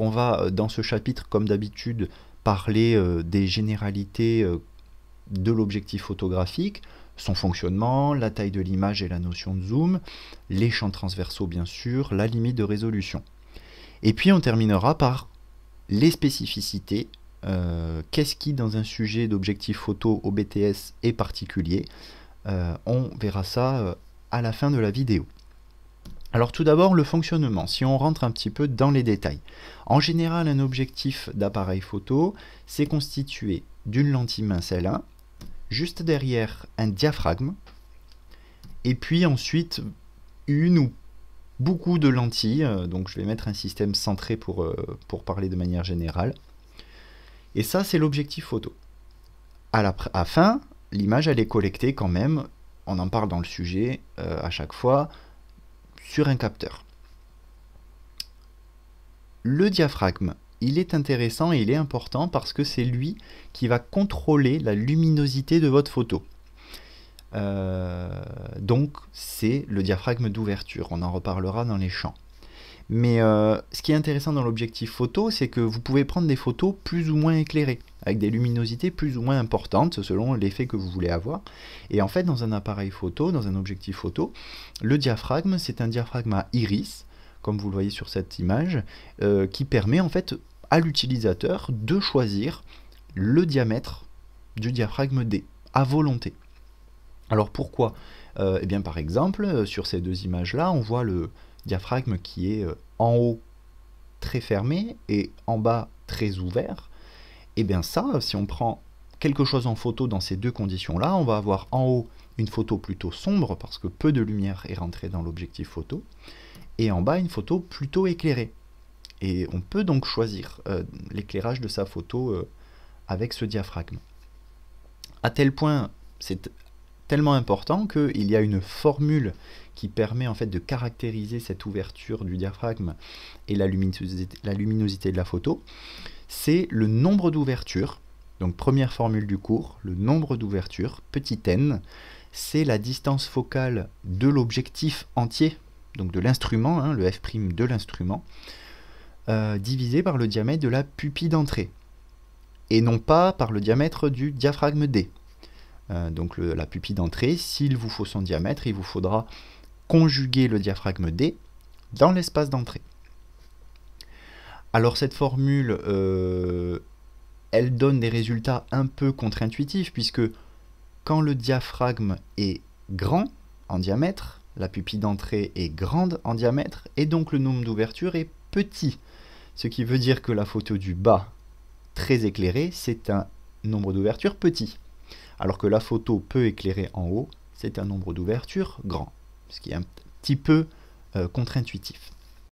on va euh, dans ce chapitre, comme d'habitude, parler euh, des généralités euh, de l'objectif photographique, son fonctionnement, la taille de l'image et la notion de zoom, les champs transversaux bien sûr, la limite de résolution. Et puis on terminera par les spécificités. Qu'est-ce qui dans un sujet d'objectif photo au BTS est particulier On verra ça à la fin de la vidéo. Alors tout d'abord le fonctionnement, si on rentre un petit peu dans les détails. En général un objectif d'appareil photo, c'est constitué d'une lentille mince 1 juste derrière un diaphragme, et puis ensuite une ou beaucoup de lentilles, euh, donc je vais mettre un système centré euh, pour, parler de manière générale. Et ça c'est l'objectif photo. À la fin, l'image elle est collectée quand même, on en parle dans le sujet euh, à chaque fois, sur un capteur. Le diaphragme, il est intéressant et il est important parce que c'est lui qui va contrôler la luminosité de votre photo. Euh, donc c'est le diaphragme d'ouverture, on en reparlera dans les champs. Mais euh, ce qui est intéressant dans l'objectif photo, c'est que vous pouvez prendre des photos plus ou moins éclairées, avec des luminosités plus ou moins importantes selon l'effet que vous voulez avoir. Et en fait, dans un appareil photo, dans un objectif photo, le diaphragme, c'est un diaphragme à iris, comme vous le voyez sur cette image, euh, qui permet en fait à l'utilisateur de choisir le diamètre du diaphragme D à volonté. Alors pourquoi euh, eh bien, par exemple, euh, sur ces deux images-là, on voit le diaphragme qui est euh, en haut très fermé et en bas très ouvert. Et eh bien ça, si on prend quelque chose en photo dans ces deux conditions-là, on va avoir en haut une photo plutôt sombre parce que peu de lumière est rentrée dans l'objectif photo, et en bas une photo plutôt éclairée. Et on peut donc choisir l'éclairage de sa photo avec ce diaphragme. À tel point, c'est tellement important qu'il y a une formule qui permet en fait de caractériser cette ouverture du diaphragme et la luminosité, de la photo. C'est le nombre d'ouvertures. Donc première formule du cours, le nombre d'ouvertures, petit n, c'est la distance focale de l'objectif entier, donc de l'instrument, hein, le f' de l'instrument, euh, divisé par le diamètre de la pupille d'entrée, et non pas par le diamètre du diaphragme D. Euh, donc la pupille d'entrée. S'il vous faut son diamètre, il vous faudra conjuguer le diaphragme D dans l'espace d'entrée. Alors cette formule, euh, elle donne des résultats un peu contre-intuitifs, puisque quand le diaphragme est grand en diamètre, la pupille d'entrée est grande en diamètre, et donc le nombre d'ouvertures est petit. Ce qui veut dire que la photo du bas, très éclairée, c'est un nombre d'ouvertures petit. Alors que la photo peut éclairer en haut, c'est un nombre d'ouvertures grand, ce qui est un petit peu euh, contre-intuitif.